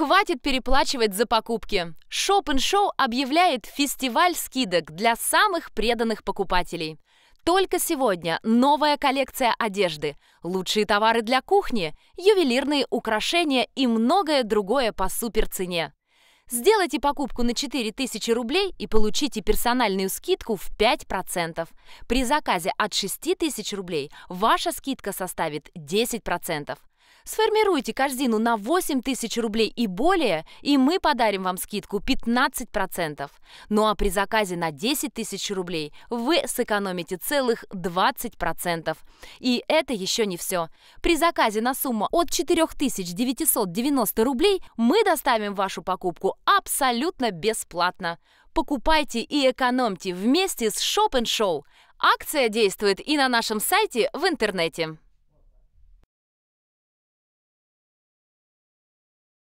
Хватит переплачивать за покупки. Shop Show объявляет фестиваль скидок для самых преданных покупателей. Только сегодня новая коллекция одежды, лучшие товары для кухни, ювелирные украшения и многое другое по суперцене. Сделайте покупку на 4000 рублей и получите персональную скидку в 5%. При заказе от 6000 рублей ваша скидка составит 10%. Сформируйте корзину на 8 тысяч рублей и более, и мы подарим вам скидку 15%. Ну а при заказе на 10 тысяч рублей вы сэкономите целых 20%. И это еще не все. При заказе на сумму от 4990 рублей мы доставим вашу покупку абсолютно бесплатно. Покупайте и экономьте вместе с Shop Show. Акция действует и на нашем сайте в интернете.